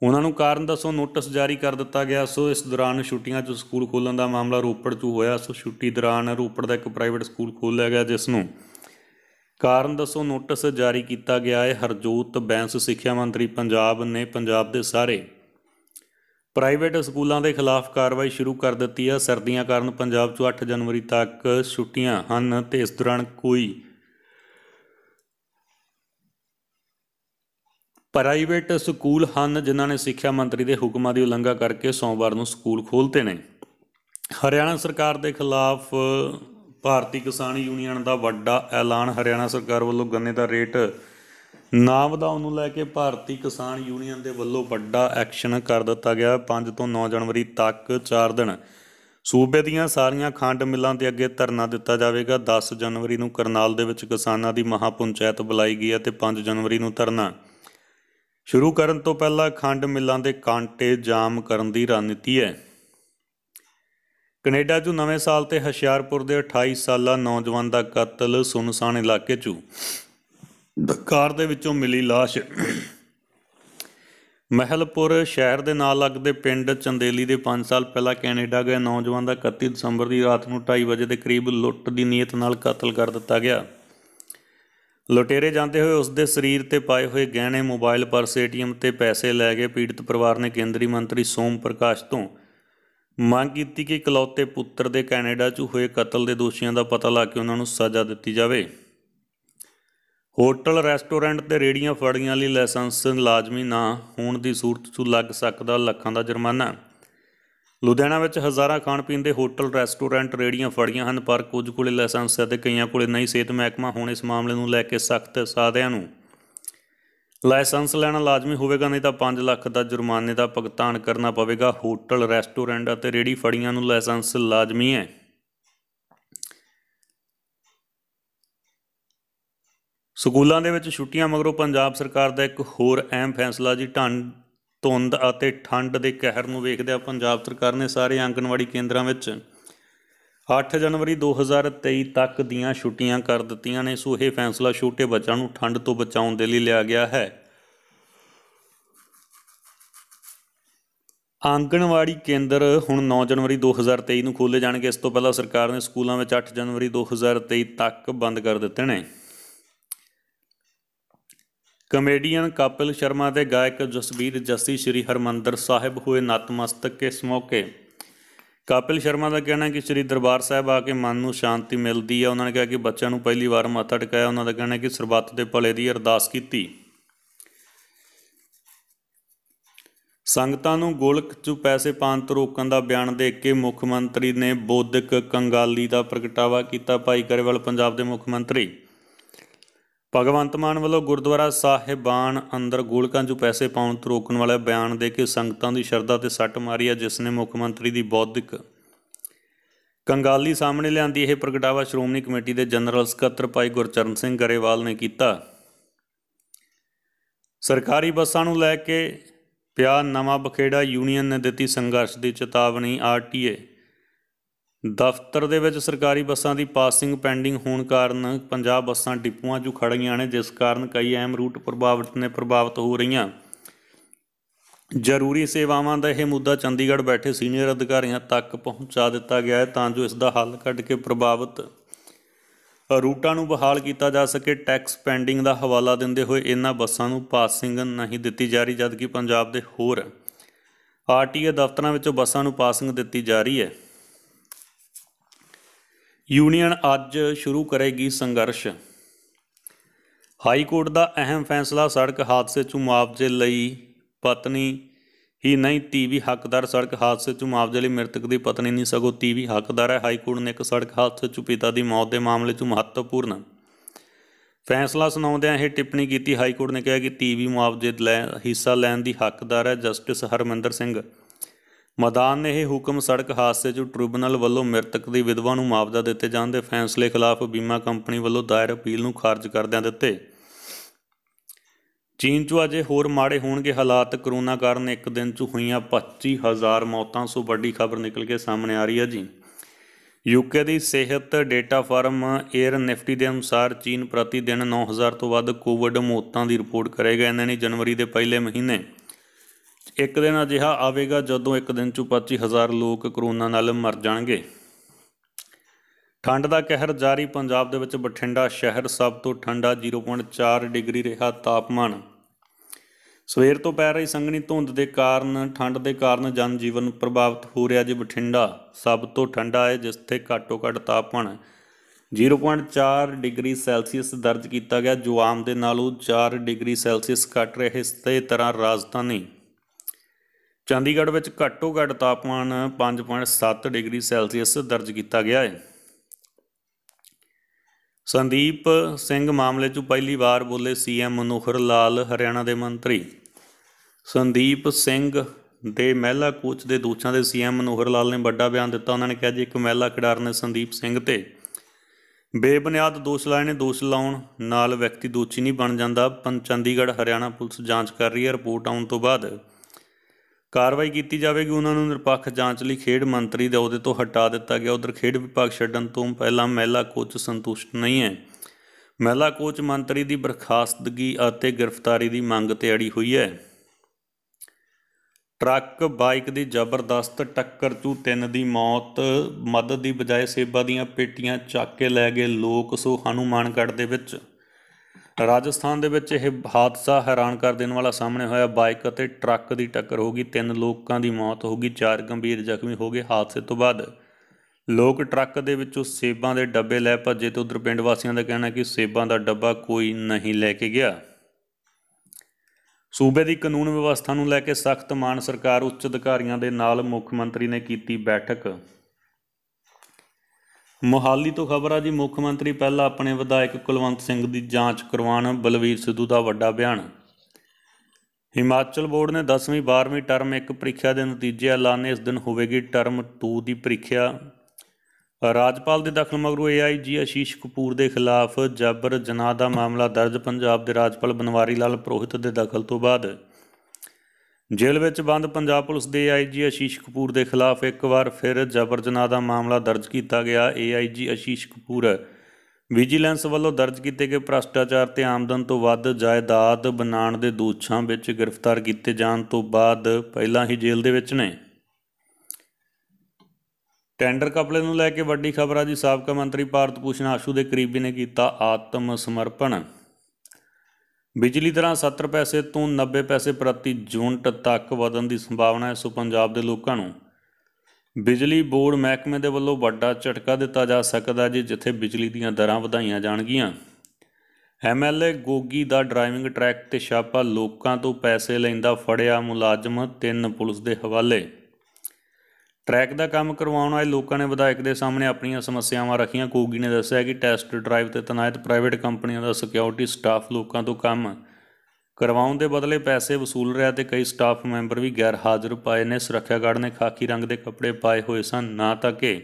ਉਹਨਾਂ ਨੂੰ ਕਾਰਨ ਦੱਸੋ ਨੋਟਿਸ ਜਾਰੀ ਕਰ ਦਿੱਤਾ ਗਿਆ ਸੋ ਇਸ ਦੌਰਾਨ ਛੁੱਟੀਆਂ 'ਚ ਸਕੂਲ ਖੋਲਣ ਦਾ ਮਾਮਲਾ ਰੋਪੜ 'ਚ ਹੋਇਆ ਸੋ ਛੁੱਟੀ ਦੌਰਾਨ ਰੋਪੜ ਦਾ ਇੱਕ ਪ੍ਰਾਈਵੇਟ ਸਕੂਲ ਖੋਲਿਆ ਗਿਆ ਜਿਸ ਨੂੰ ਕਾਰਨ ਦੱਸੋ ਨੋਟਿਸ ਜਾਰੀ ਕੀਤਾ ਗਿਆ ਹੈ ਹਰਜੋਤ ਬੈਂਸ ਸਿੱਖਿਆ ਮੰਤਰੀ ਪੰਜਾਬ ਨੇ ਪੰਜਾਬ ਦੇ ਸਾਰੇ ਪ੍ਰਾਈਵੇਟ ਸਕੂਲਾਂ ਦੇ ਖਿਲਾਫ ਕਾਰਵਾਈ ਸ਼ੁਰੂ ਕਰ ਦਿੱਤੀ ਹੈ ਸਰਦੀਆਂ ਕਾਰਨ ਪੰਜਾਬ 'ਚ 8 ਜਨਵਰੀ ਤੱਕ ਛੁੱਟੀਆਂ ਹਨ ਤੇ ਇਸ ਦੌਰਾਨ ਕੋਈ ਪ੍ਰਾਈਵੇਟ ਸਕੂਲ ਹਨ ਜਿਨ੍ਹਾਂ ਨੇ ਸਿੱਖਿਆ ਮੰਤਰੀ ਦੇ ਹੁਕਮਾਂ ਦੀ ਉਲੰਘਾ ਕਰਕੇ ਸੋਮਵਾਰ ਨੂੰ ਸਕੂਲ ਖੋਲਤੇ ਨੇ ਹਰਿਆਣਾ ਸਰਕਾਰ ਦੇ ਖਿਲਾਫ ਭਾਰਤੀ ਕਿਸਾਨ ਯੂਨੀਅਨ ਦਾ ਵੱਡਾ ਐਲਾਨ ਹਰਿਆਣਾ ਸਰਕਾਰ ਵੱਲੋਂ ਗੰਨੇ ਦਾ ਰੇਟ ਨਾਮ ਦਾ ਨੂੰ ਲੈ ਕੇ ਭਾਰਤੀ ਕਿਸਾਨ ਯੂਨੀਅਨ ਦੇ ਵੱਲੋਂ ਵੱਡਾ ਐਕਸ਼ਨ ਕਰ ਦਿੱਤਾ ਗਿਆ 5 ਤੋਂ 9 ਜਨਵਰੀ ਤੱਕ 4 ਦਿਨ ਸੂਬੇ ਦੀਆਂ ਸਾਰੀਆਂ ਖੰਡ ਮਿੱਲਾਂ ਦੇ ਅੱਗੇ ਧਰਨਾ ਦਿੱਤਾ ਜਾਵੇਗਾ 10 ਜਨਵਰੀ ਨੂੰ ਕਰਨਾਲ ਦੇ ਵਿੱਚ ਕਿਸਾਨਾਂ ਦੀ ਮਹਾਪੰਚਾਇਤ ਬੁਲਾਈ ਗਈ ਹੈ ਤੇ 5 ਜਨਵਰੀ ਨੂੰ ਧਰਨਾ ਸ਼ੁਰੂ ਕਰਨ ਤੋਂ ਪਹਿਲਾਂ ਖੰਡ ਮਿੱਲਾਂ ਦੇ ਕਾਂਟੇ ਜਾਮ ਕਰਨ ਦੀ ਰਣਨੀਤੀ ਹੈ ਕੈਨੇਡਾ 'ਚ ਨਵੇਂ ਸਾਲ ਤੇ ਹਸ਼ਿਆਰਪੁਰ ਦੇ 28 ਸਾਲਾ ਨੌਜਵਾਨ ਦਾ ਕਤਲ ਸੁਨਸਾਨ ਇਲਾਕੇ 'ਚ ਕਾਰ ਦੇ ਵਿੱਚੋਂ ਮਿਲੀ লাশ ਮਹਿਲਪੁਰ ਸ਼ਹਿਰ ਦੇ ਨਾਲ ਲੱਗਦੇ ਪਿੰਡ ਚੰਦੇਲੀ ਦੇ 5 ਸਾਲ ਪਹਿਲਾਂ ਕੈਨੇਡਾ ਗਿਆ ਨੌਜਵਾਨ ਦਾ 31 ਦਸੰਬਰ ਦੀ ਰਾਤ ਨੂੰ 2:30 ਵਜੇ ਦੇ ਕਰੀਬ ਲੁੱਟ ਦੀ ਨੀਅਤ ਨਾਲ ਕਤਲ ਕਰ ਦਿੱਤਾ ਗਿਆ ਲੁਟੇਰੇ ਜਾਂਦੇ ਹੋਏ ਉਸ ਦੇ ਸਰੀਰ ਤੇ ਪਾਏ ਹੋਏ ਗਹਿਣੇ ਮੋਬਾਈਲ ਪਰਸ ਏਟੀਐਮ ਤੇ ਪੈਸੇ ਲੈ ਗਏ ਪੀੜਤ ਪਰਿਵਾਰ ਨੇ ਕੇਂਦਰੀ ਮੰਤਰੀ ਸੋਮ ਪ੍ਰਕਾਸ਼ ਤੋਂ ਮੰਗ ਕੀਤੀ ਕਿ ਇਕਲੌਤੇ ਪੁੱਤਰ ਦੇ ਕੈਨੇਡਾ 'ਚ ਹੋਏ ਕਤਲ ਦੇ ਦੋਸ਼ੀਆਂ ਦਾ ਪਤਾ ਲਾ ਕੇ ਉਹਨਾਂ ਨੂੰ ਸਜ਼ਾ ਦਿੱਤੀ ਜਾਵੇ ਹੋਟਲ ਰੈਸਟੋਰੈਂਟ ਤੇ ਰੇੜੀਆਂ ਫੜੀਆਂ ਲਈ ਲਾਇਸੈਂਸ ਲਾਜ਼ਮੀ ਨਾ ਹੋਣ ਦੀ ਸੂਰਤ 'ਚ ਲੱਗ ਸਕਦਾ ਲੱਖਾਂ ਦਾ ਜੁਰਮਾਨਾ ਲੁਧਿਆਣਾ ਵਿੱਚ ਹਜ਼ਾਰਾਂ ਖਾਣ ਪੀਣ ਦੇ ਹੋਟਲ ਰੈਸਟੋਰੈਂਟ ਰੇੜੀਆਂ ਫੜੀਆਂ ਹਨ ਪਰ ਕੁਝ ਕੋਲੇ ਲਾਇਸੈਂਸ ਹੈ ਤੇ ਕਈਆਂ ਕੋਲੇ ਨਹੀਂ ਸਿਹਤ ਮਹਿਕਮਾ ਹੁਣ ਇਸ ਮਾਮਲੇ ਨੂੰ ਲੈ ਕੇ ਸਖਤ ਸਾਧਿਆਂ ਨੂੰ ਲਾਇਸੈਂਸ ਲੈਣਾ ਲਾਜ਼ਮੀ ਹੋਵੇਗਾ ਨਹੀਂ ਤਾਂ 5 ਲੱਖ ਦਾ ਜੁਰਮਾਨੇ ਦਾ ਭੁਗਤਾਨ ਕਰਨਾ ਪਵੇਗਾ ਹੋਟਲ ਰੈਸਟੋਰੈਂਟ ਅਤੇ ਰੇੜੀ ਫੜੀਆਂ ਨੂੰ ਲਾਇਸੈਂਸ ਲਾਜ਼ਮੀ ਹੈ ਸਕੂਲਾਂ ਦੇ ਵਿੱਚ ਛੁੱਟੀਆਂ ਮਗਰੋਂ ਪੰਜਾਬ ਸਰਕਾਰ ਦਾ ਇੱਕ ਹੋਰ ਅਹਿਮ ਫੈਸਲਾ ਜੀ ਢੰਡ ਧੁੰਦ ਅਤੇ ਠੰਡ ਦੇ ਕਹਿਰ ਨੂੰ ਆ ਪੰਜਾਬ ਸਰਕਾਰ ਨੇ ਸਾਰੇ ਆਂਗਣਵਾੜੀ ਕੇਂਦਰਾਂ ਵਿੱਚ 8 ਜਨਵਰੀ 2023 ਤੱਕ ਦੀਆਂ ਛੁੱਟੀਆਂ ਕਰ ਦਿੱਤੀਆਂ ਨੇ ਸੋ ਇਹ ਫੈਸਲਾ ਛੋਟੇ ਬੱਚਿਆਂ ਨੂੰ ਠੰਡ ਤੋਂ ਬਚਾਉਣ ਦੇ ਲਈ ਲਿਆ ਗਿਆ ਹੈ ਆਂਗਣਵਾੜੀ ਕੇਂਦਰ ਹੁਣ 9 ਜਨਵਰੀ 2023 ਨੂੰ ਖੋਲੇ ਜਾਣਗੇ ਇਸ ਤੋਂ ਪਹਿਲਾਂ ਸਰਕਾਰ ਨੇ ਸਕੂਲਾਂ ਵਿੱਚ 8 ਜਨਵਰੀ 2023 ਤੱਕ ਬੰਦ ਕਰ ਦਿੱਤੇ ਨੇ ਕਮੇਡੀਅਨ ਕਪਿਲ ਸ਼ਰਮਾ ਤੇ ਗਾਇਕ ਜਸਬੀਰ ਜੱਸੀ ਸ੍ਰੀ ਹਰਮੰਦਰ ਸਾਹਿਬ ਹੋਏ ਨਤਮਸਤਕ ਇਸ ਮੌਕੇ ਕਪਿਲ ਸ਼ਰਮਾ ਦਾ ਕਹਿਣਾ ਕਿ ਸ੍ਰੀ ਦਰਬਾਰ ਸਾਹਿਬ ਆ ਕੇ ਮਨ ਨੂੰ ਸ਼ਾਂਤੀ ਮਿਲਦੀ ਹੈ ਉਹਨਾਂ ਨੇ ਕਿਹਾ ਕਿ ਬੱਚਿਆਂ ਨੂੰ ਪਹਿਲੀ ਵਾਰ ਮੱਥਾ ਟਿਕਾਇਆ ਉਹਨਾਂ ਦਾ ਕਹਿਣਾ ਕਿ ਸਰਬੱਤ ਦੇ ਭਲੇ ਦੀ ਅਰਦਾਸ ਕੀਤੀ ਸੰਗਤਾਂ ਨੂੰ ਗੋਲਕ 'ਚ ਪੈਸੇ ਪਾਣ ਤੋਂ ਰੋਕਣ ਦਾ ਬਿਆਨ ਦੇ ਕੇ ਮੁੱਖ ਮੰਤਰੀ ਨੇ ਬੋਧਿਕ ਕੰਗਾਲੀ ਦਾ ਪ੍ਰਗਟਾਵਾ ਕੀਤਾ ਭਾਈ ਕਰੇਵਾਲ ਪੰਜਾਬ ਦੇ ਮੁੱਖ ਮੰਤਰੀ ਭਗਵੰਤ ਮਾਨ ਵੱਲੋਂ ਗੁਰਦੁਆਰਾ ਸਾਹਿਬਾਨ ਅੰਦਰ ਗੋਲਕਾਂ 'ਚ ਪੈਸੇ ਪਾਉਣ ਤੋਂ ਰੋਕਣ ਵਾਲਾ ਬਿਆਨ ਦੇ ਕੇ ਸੰਗਤਾਂ ਦੀ ਸ਼ਰਧਾ ਤੇ ਸੱਟ ਮਾਰੀ ਹੈ ਜਿਸ ਨੇ ਮੁੱਖ ਮੰਤਰੀ ਦੀ ਬੌਧਿਕ ਕੰਗਾਲੀ ਸਾਹਮਣੇ ਲਿਆਂਦੀ ਇਹ ਪ੍ਰਗਟਾਵਾ ਸ਼੍ਰੋਮਣੀ ਕਮੇਟੀ ਦੇ ਜਨਰਲ ਸਕੱਤਰ ਭਾਈ ਗੁਰਚਰਨ ਸਿੰਘ ਗਰੇਵਾਲ ਨੇ ਕੀਤਾ ਸਰਕਾਰੀ ਬੱਸਾਂ ਨੂੰ ਲੈ ਕੇ ਪਿਆ ਨਵਾਂ ਬਖੇੜਾ ਯੂਨੀਅਨ ਨੇ ਦਿੱਤੀ ਸੰਘਰਸ਼ ਦੀ ਚੇਤਾਵਨੀ ਆਰਟੀਏ ਦਫ਼ਤਰ ਦੇ ਵਿੱਚ ਸਰਕਾਰੀ ਬੱਸਾਂ ਦੀ ਪਾਸਿੰਗ ਪੈਂਡਿੰਗ ਹੋਣ ਕਾਰਨ ਪੰਜਾਬ ਬੱਸਾਂ ਡਿਪੂਆਂ 'ਚ ਖੜੀਆਂ ਨੇ ਜਿਸ ਕਾਰਨ ਕਈ ਐਮ ਰੂਟ ਪ੍ਰਭਾਵਿਤ ਨੇ ਪ੍ਰਭਾਵਿਤ ਹੋ ਰਹੀਆਂ ਜ਼ਰੂਰੀ ਸੇਵਾਵਾਂ ਦਾ ਇਹ ਮੁੱਦਾ ਚੰਡੀਗੜ੍ਹ ਬੈਠੇ ਸੀਨੀਅਰ ਅਧਿਕਾਰੀਆਂ ਤੱਕ ਪਹੁੰਚਾ ਦਿੱਤਾ ਗਿਆ ਹੈ ਤਾਂ ਜੋ ਇਸ ਦਾ ਹੱਲ ਕੱਢ ਕੇ ਪ੍ਰਭਾਵਿਤ ਰੂਟਾਂ ਨੂੰ ਬਹਾਲ ਕੀਤਾ ਜਾ ਸਕੇ ਟੈਕਸ ਪੈਂਡਿੰਗ ਦਾ ਹਵਾਲਾ ਦਿੰਦੇ ਹੋਏ ਇਹਨਾਂ ਬੱਸਾਂ ਨੂੰ ਪਾਸਿੰਗ ਨਹੀਂ ਦਿੱਤੀ ਜਾ ਰਹੀ ਜਦਕਿ ਪੰਜਾਬ ਦੇ ਹੋਰ ਆਰਟੀਏ ਦਫ਼ਤਰਾਂ ਵਿੱਚੋਂ ਬੱਸਾਂ ਨੂੰ ਪਾਸਿੰਗ ਦਿੱਤੀ ਜਾ ਰਹੀ ਹੈ ਯੂਨੀਅਨ ਅੱਜ ਸ਼ੁਰੂ ਕਰੇਗੀ ਸੰਘਰਸ਼ ਹਾਈ ਕੋਰਟ ਦਾ ਅਹਿਮ ਫੈਸਲਾ ਸੜਕ ਹਾਦਸੇ 'ਚ ਮੁਆਵਜ਼ੇ ਲਈ ਪਤਨੀ ਹੀ ਨਹੀਂ ਧੀ ਵੀ ਹੱਕਦਾਰ ਸੜਕ ਹਾਦਸੇ 'ਚ ਮੁਆਵਜ਼ੇ ਲਈ ਮ੍ਰਿਤਕ ਦੀ ਪਤਨੀ ਨਹੀਂ ਸਗੋ ਧੀ ਵੀ ਹੱਕਦਾਰ ਹੈ ਹਾਈ ਕੋਰਟ ਨੇ ਇੱਕ ਸੜਕ ਹਾਦਸੇ 'ਚ ਪਿਤਾ ਦੀ ਮੌਤ ਦੇ ਮਾਮਲੇ 'ਚ ਮਹੱਤਵਪੂਰਨ ਫੈਸਲਾ ਸੁਣਾਉਂਦਿਆਂ ਇਹ ਟਿੱਪਣੀ ਕੀਤੀ ਹਾਈ ਕੋਰਟ ਨੇ ਕਿਹਾ ਕਿ ਧੀ ਵੀ ਮੁਆਵਜ਼ੇ ਲੈ ਹਿੱਸਾ ਲੈਣ ਦੀ ਹੱਕਦਾਰ ਹੈ ਜਸਟਿਸ ਹਰਮਿੰਦਰ ਸਿੰਘ ਮਦਾਨ ਨੇ ਇਹ ਹੁਕਮ ਸੜਕ ਹਾਦਸੇ 'ਚ ਟ੍ਰਿਬਿਊਨਲ ਵੱਲੋਂ ਮ੍ਰਿਤਕ ਦੀ ਵਿਧਵਾ ਨੂੰ ਮੁਆਵਜ਼ਾ ਦਿੱਤੇ ਜਾਣ ਦੇ ਫੈਸਲੇ ਖਿਲਾਫ ਬੀਮਾ ਕੰਪਨੀ ਵੱਲੋਂ ਦਾਇਰ ਅਪੀਲ ਨੂੰ ਖਾਰਜ ਕਰਦਿਆਂ ਦਿੱਤੇ ਚੀਨ 'ਚ ਅਜੇ ਹੋਰ ਮਾੜੇ ਹੋਣਗੇ ਹਾਲਾਤ ਕਰੋਨਾ ਕਾਰਨ ਇੱਕ ਦਿਨ 'ਚ ਹੋਈਆਂ 25000 ਮੌਤਾਂ ਸੋ ਵੱਡੀ ਖਬਰ ਨਿਕਲ ਕੇ ਸਾਹਮਣੇ ਆ ਰਹੀ ਹੈ ਜੀ ਯੂਕੇ ਦੀ ਸਿਹਤ ਡੇਟਾ ਫਰਮ 에ਅਰ ਨਿਫਟੀ ਦੇ ਅਨੁਸਾਰ ਚੀਨ ਪ੍ਰਤੀ ਦਿਨ 9000 ਤੋਂ ਵੱਧ ਕੋਵਿਡ ਮੌਤਾਂ ਦੀ ਰਿਪੋਰਟ ਕਰੇਗਾ ਇਹਨਾਂ ਨੇ ਜਨਵਰੀ ਦੇ ਪਹਿਲੇ ਮਹੀਨੇ ਇੱਕ ਦਿਨ ਅਜਿਹਾ ਆਵੇਗਾ ਜਦੋਂ ਇੱਕ ਦਿਨ ਚੋਂ 25000 ਲੋਕ ਕਰੋਨਾ ਨਾਲ ਮਰ ਜਾਣਗੇ ਠੰਡ ਦਾ ਕਹਿਰ ਜਾਰੀ ਪੰਜਾਬ ਦੇ ਵਿੱਚ ਬਠਿੰਡਾ ਸ਼ਹਿਰ ਸਭ ਤੋਂ ਠੰਡਾ 0.4 ਡਿਗਰੀ ਰਿਹਾ ਤਾਪਮਾਨ ਸਵੇਰ ਤੋਂ ਪੈ ਰਹੀ ਸੰਘਣੀ ਧੁੰਦ ਦੇ ਕਾਰਨ ਠੰਡ ਦੇ ਕਾਰਨ ਜਨ ਜੀਵਨ ਪ੍ਰਭਾਵਿਤ ਹੋ ਰਿਹਾ ਜੀ ਬਠਿੰਡਾ ਸਭ ਤੋਂ ਠੰਡਾ ਹੈ ਜਿੱਥੇ ਘੱਟੋ ਘੱਟ ਤਾਪਮਾਨ 0.4 ਡਿਗਰੀ ਸੈਲਸੀਅਸ ਦਰਜ ਕੀਤਾ ਗਿਆ ਜੋ ਆਮ ਦੇ ਨਾਲੋਂ 4 ਡਿਗਰੀ ਸੈਲਸੀਅਸ ਘਟ ਰਿਹਾ ਇਸ ਤਰ੍ਹਾਂ ਰਾਜਧਾਨੀ ਚੰਡੀਗੜ੍ਹ ਵਿੱਚ ਘੱਟੋ ਘੱਟ ਤਾਪਮਾਨ 5.7 ਡਿਗਰੀ ਸੈਲਸੀਅਸ ਦਰਜ ਕੀਤਾ ਗਿਆ ਹੈ ਸੰਦੀਪ ਸਿੰਘ ਮਾਮਲੇ 'ਚ ਪਹਿਲੀ ਵਾਰ ਬੋਲੇ ਸੀਐਮ ਮਨੋਹਰ ਲਾਲ ਹਰਿਆਣਾ ਦੇ ਮੰਤਰੀ ਸੰਦੀਪ ਸਿੰਘ ਦੇ ਮਹਿਲਾ ਕੋਚ ਦੇ ਦੋਚਾਂ ਦੇ ਸੀਐਮ ਮਨੋਹਰ ਲਾਲ ਨੇ ਵੱਡਾ ਬਿਆਨ ਦਿੱਤਾ ਉਹਨਾਂ ਨੇ ਕਿਹਾ ਜੀ ਇੱਕ ਮਹਿਲਾ ਖਿਡਾਰ ਨੇ ਸੰਦੀਪ ਸਿੰਘ ਤੇ ਬੇਬੁਨਿਆਦ ਦੋਸ਼ ਲਾਏ ਨੇ ਦੋਸ਼ ਲਾਉਣ ਨਾਲ ਵਿਅਕਤੀ ਦੋਚੀ ਨਹੀਂ ਬਣ ਜਾਂਦਾ ਚੰਡੀਗੜ੍ਹ ਹਰਿਆਣਾ ਪੁਲਿਸ ਜਾਂਚ ਕਰ ਰਹੀ ਹੈ ਰਿਪੋਰਟ ਆਉਣ ਤੋਂ ਬਾਅਦ ਕਾਰਵਾਈ ਕੀਤੀ ਜਾਵੇਗੀ ਉਹਨਾਂ ਨੂੰ ਨਿਰਪੱਖ ਜਾਂਚ ਲਈ ਖੇਡ ਮੰਤਰੀ ਦੇ ਅਹੁਦੇ ਤੋਂ ਹਟਾ ਦਿੱਤਾ ਗਿਆ ਉਧਰ ਖੇਡ ਵਿਭਾਗ ਛੱਡਣ ਤੋਂ ਪਹਿਲਾਂ ਮਹਿਲਾ ਕੋਚ ਸੰਤੁਸ਼ਟ ਨਹੀਂ ਹੈ ਮਹਿਲਾ ਕੋਚ ਮੰਤਰੀ ਦੀ ਬਰਖਾਸਤਗੀ ਅਤੇ ਗ੍ਰਿਫਤਾਰੀ ਦੀ ਮੰਗ ਤੇ ਅੜੀ ਹੋਈ ਹੈ ਟਰੱਕ ਬਾਈਕ ਦੀ ਜ਼ਬਰਦਸਤ ਟੱਕਰ ਤੋਂ ਤਿੰਨ ਦੀ ਮੌਤ ਮਦਦ ਦੀ ਬਜਾਏ ਸੇਵਾ ਦੀਆਂ ਪੇਟੀਆਂ ਚੱਕ ਕੇ ਲੈ ਗਏ ਲੋਕ ਸੋ ਹਨੂਮਾਨਗੜ੍ਹ ਦੇ ਵਿੱਚ ਰਾਜਸਥਾਨ ਦੇ ਵਿੱਚ ਇਹ ਹਾਦਸਾ ਹੈਰਾਨ ਕਰ ਦੇਣ ਵਾਲਾ ਸਾਹਮਣੇ ਹੋਇਆ ਬਾਈਕ ਅਤੇ ਟਰੱਕ ਦੀ ਟੱਕਰ ਹੋ ਗਈ ਤਿੰਨ ਲੋਕਾਂ ਦੀ ਮੌਤ ਹੋ ਗਈ ਚਾਰ ਗੰਭੀਰ ਜ਼ਖਮੀ ਹੋ ਗਏ ਹਾਦਸੇ ਤੋਂ ਬਾਅਦ ਲੋਕ ਟਰੱਕ ਦੇ ਵਿੱਚੋਂ ਸੇਬਾਂ ਦੇ ਡੱਬੇ ਲੈ ਭੱਜੇ ਤੇ ਉਧਰ ਪਿੰਡ ਵਾਸੀਆਂ ਦਾ ਕਹਿਣਾ ਕਿ ਸੇਬਾਂ ਦਾ ਡੱਬਾ ਕੋਈ ਨਹੀਂ ਲੈ ਕੇ ਗਿਆ ਸੂਬੇ ਦੀ ਕਾਨੂੰਨ ਵਿਵਸਥਾ ਨੂੰ ਲੈ ਕੇ ਸਖਤ ਮਾਨ ਸਰਕਾਰ ਉੱਚ ਅਧਿਕਾਰੀਆਂ ਦੇ ਨਾਲ ਮੁੱਖ ਮੰਤਰੀ ਨੇ ਕੀਤੀ ਬੈਠਕ ਮੋਹਾਲੀ ਤੋਂ ਖਬਰ ਆ ਜੀ ਮੁੱਖ ਮੰਤਰੀ ਪਹਿਲਾਂ ਆਪਣੇ ਵਿਧਾਇਕ ਕੁਲਵੰਤ ਸਿੰਘ ਦੀ ਜਾਂਚ ਕਰਵਾਉਣ ਬਲਵੀਰ ਸਿੱਧੂ ਦਾ ਵੱਡਾ ਬਿਆਨ ਹਿਮਾਚਲ ਬੋਰਡ ਨੇ 10ਵੀਂ 12ਵੀਂ ਟਰਮ ਇੱਕ ਪ੍ਰੀਖਿਆ ਦੇ ਨਤੀਜੇ ਐਲਾਨੇ ਇਸ ਦਿਨ ਹੋਵੇਗੀ ਟਰਮ 2 ਦੀ ਪ੍ਰੀਖਿਆ ਰਾਜਪਾਲ ਦੇ ਦਖਲ ਮਗਰੂ ਏਆਈਜੀ ਅਸ਼ੀਸ਼ ਕਪੂਰ ਦੇ ਖਿਲਾਫ ਜਬਰ ਜਨਾਹ ਦਾ ਮਾਮਲਾ ਦਰਜ ਪੰਜਾਬ ਦੇ ਰਾਜਪਾਲ ਬਨਵਾਰੀ ਲਾਲ ਪ੍ਰੋਹਿਤ ਦੇ ਦਖਲ ਤੋਂ ਬਾਅਦ ਜੇਲ੍ਹ ਵਿੱਚ ਬੰਦ ਪੰਜਾਬ ਪੁਲਿਸ ਦੇ ਆਈਜੀ ਅਸ਼ੀਸ਼ ਕਪੂਰ ਦੇ ਖਿਲਾਫ ਇੱਕ ਵਾਰ ਫਿਰ ਜਬਰ ਜਨਾਹ ਦਾ ਮਾਮਲਾ ਦਰਜ ਕੀਤਾ ਗਿਆ ਏਆਈਜੀ ਅਸ਼ੀਸ਼ ਕਪੂਰ ਵਿਜੀਲੈਂਸ ਵੱਲੋਂ ਦਰਜ ਕੀਤੇ ਗਏ ਭ੍ਰਸ਼ਟਾਚਾਰ ਤੇ ਆਮਦਨ ਤੋਂ ਵੱਧ ਜਾਇਦਾਦ ਬਣਾਉਣ ਦੇ ਦੋਸ਼ਾਂ ਵਿੱਚ ਗ੍ਰਿਫਤਾਰ ਕੀਤੇ ਜਾਣ ਤੋਂ ਬਾਅਦ ਪਹਿਲਾਂ ਹੀ ਜੇਲ੍ਹ ਦੇ ਵਿੱਚ ਨੇ ਟੈਂਡਰ ਕਪਲੇ ਨੂੰ ਲੈ ਕੇ ਵੱਡੀ ਖਬਰ ਆ ਜੀ ਸਾਬਕਾ ਮੰਤਰੀ ਭਾਰਤ ਪੂਸ਼ਨ ਆਸ਼ੂ ਦੇ ਕਰੀਬੀ ਨੇ ਕੀਤਾ ਆਤਮ ਸਮਰਪਣ ਬਿਜਲੀ ਦਰਾਂ 70 ਪੈਸੇ ਤੋਂ 90 ਪੈਸੇ ਪ੍ਰਤੀ ਯੂਨਿਟ ਤੱਕ ਵਧਣ ਦੀ ਸੰਭਾਵਨਾ ਹੈ ਸੋ ਪੰਜਾਬ ਦੇ ਲੋਕਾਂ ਨੂੰ ਬਿਜਲੀ ਬੋਰਡ ਮਹਿਕਮੇ ਦੇ ਵੱਲੋਂ ਵੱਡਾ ਝਟਕਾ ਦਿੱਤਾ ਜਾ ਸਕਦਾ ਜੇ ਜਿੱਥੇ ਬਿਜਲੀ ਦੀਆਂ ਦਰਾਂ ਵਧਾਈਆਂ ਜਾਣਗੀਆਂ ਐਮਐਲਏ ਗੋਗੀ ਦਾ ਡਰਾਈਵਿੰਗ ਟਰੈਕ ਤੇ ਛਾਪਾ ਲੋਕਾਂ ਤੋਂ ਪੈਸੇ ਲੈਂਦਾ ਫੜਿਆ ਮੁਲਾਜ਼ਮ ਤਿੰਨ ਪੁਲਿਸ ਦੇ ਹਵਾਲੇ ਟਰੈਕ ਦਾ ਕੰਮ ਕਰਵਾਉਣ ਆਏ ਲੋਕਾਂ ਨੇ ਵਿਧਾਇਕ ਦੇ ਸਾਹਮਣੇ ਆਪਣੀਆਂ ਸਮੱਸਿਆਵਾਂ ਰੱਖੀਆਂ ਕੋਗੀ ਨੇ ਦੱਸਿਆ ਕਿ ਟੈਸਟ ਡਰਾਈਵ ਤੇ ਤਨਾਇਤ ਪ੍ਰਾਈਵੇਟ ਕੰਪਨੀਆਂ ਦਾ ਸਿਕਿਉਰਿਟੀ ਸਟਾਫ ਲੋਕਾਂ ਤੋਂ ਕੰਮ ਕਰਵਾਉਣ ਦੇ ਬਦਲੇ ਪੈਸੇ ਵਸੂਲ ਰਿਹਾ ਤੇ ਕਈ ਸਟਾਫ ਮੈਂਬਰ ਵੀ ਗੈਰ ਹਾਜ਼ਰ ਪਾਏ ਨੇ ਸੁਰੱਖਿਆ ਗਾਰਡ ਨੇ ਖਾਕੀ ਰੰਗ ਦੇ ਕੱਪੜੇ ਪਾਏ ਹੋਏ ਸਨ ਨਾ ਤਾਂ ਕਿ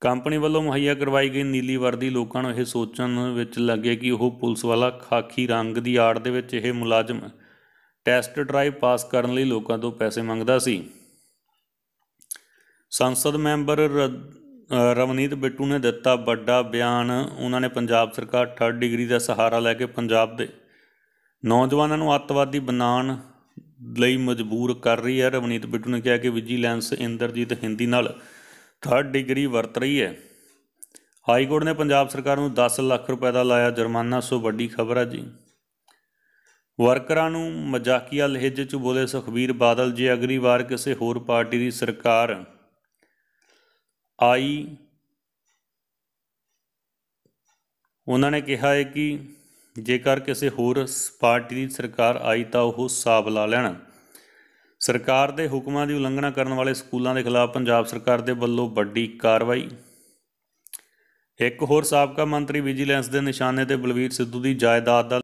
ਕੰਪਨੀ ਵੱਲੋਂ ਮੁਹੱਈਆ ਕਰਵਾਈ ਗਈ ਨੀਲੀ ਵਰਦੀ ਲੋਕਾਂ ਨੂੰ ਇਹ ਸੋਚਣ ਵਿੱਚ ਲੱਗੇ ਕਿ ਉਹ ਪੁਲਿਸ ਵਾਲਾ ਖਾਕੀ ਰੰਗ ਦੀ ਆੜ ਦੇ ਵਿੱਚ ਇਹ ਮੁਲਾਜ਼ਮ ਟੈਸਟ ਡਰਾਈਵ ਪਾਸ ਕਰਨ ਲਈ ਲੋਕਾਂ ਤੋਂ ਪੈਸੇ ਮੰਗਦਾ ਸੀ ਸੰਸਦ ਮੈਂਬਰ ਰਵਨੀਤ ਬਿੱਟੂ ਨੇ ਦਿੱਤਾ ਵੱਡਾ ਬਿਆਨ ਉਹਨਾਂ ਨੇ ਪੰਜਾਬ ਸਰਕਾਰ 3rd ਡਿਗਰੀ ਦਾ ਸਹਾਰਾ ਲੈ ਕੇ ਪੰਜਾਬ ਦੇ ਨੌਜਵਾਨਾਂ ਨੂੰ ਅੱਤਵਾਦੀ ਬਣਾਉਣ ਲਈ ਮਜਬੂਰ ਕਰ ਰਹੀ ਹੈ ਰਵਨੀਤ ਬਿੱਟੂ ਨੇ ਕਿਹਾ ਕਿ ਵਿਜੀਲੈਂਸ ਇੰਦਰਜੀਤ ਹਿੰਦੀ ਨਾਲ 3rd ਡਿਗਰੀ ਵਰਤ ਰਹੀ ਹੈ ਹਾਈ ਕੋਰਟ ਨੇ ਪੰਜਾਬ ਸਰਕਾਰ ਨੂੰ 10 ਲੱਖ ਰੁਪਏ ਦਾ ਲਾਇਆ ਜੁਰਮਾਨਾ ਸੋ ਵੱਡੀ ਖਬਰ ਹੈ ਜੀ ਵਰਕਰਾਂ ਨੂੰ ਮਜ਼ਾਕੀਆ ਲਹਿਜੇ 'ਚ ਬੋਲੇ ਸੁਖਵੀਰ ਬਾਦਲ ਜੇ ਅਗਲੀ ਵਾਰ ਕਿਸੇ ਹੋਰ ਪਾਰਟੀ ਦੀ ਸਰਕਾਰ ਆਈ ਉਹਨਾਂ ਨੇ ਕਿਹਾ ਹੈ ਕਿ ਜੇਕਰ ਕਿਸੇ ਹੋਰ ਪਾਰਟੀ ਦੀ ਸਰਕਾਰ ਆਈ ਤਾਂ ਉਹ ਸਾਬ ਲਾ ਲੈਣ ਸਰਕਾਰ ਦੇ ਹੁਕਮਾਂ ਦੀ ਉਲੰਘਣਾ ਕਰਨ ਵਾਲੇ ਸਕੂਲਾਂ ਦੇ ਖਿਲਾਫ ਪੰਜਾਬ ਸਰਕਾਰ ਦੇ ਵੱਲੋਂ ਵੱਡੀ ਕਾਰਵਾਈ ਇੱਕ ਹੋਰ ਸਾਬਕਾ ਮੰਤਰੀ ਵਿਜੀਲੈਂਸ ਦੇ ਨਿਸ਼ਾਨੇ ਤੇ ਬਲਵੀਰ ਸਿੱਧੂ ਦੀ ਜਾਇਦਾਦ ਦਾ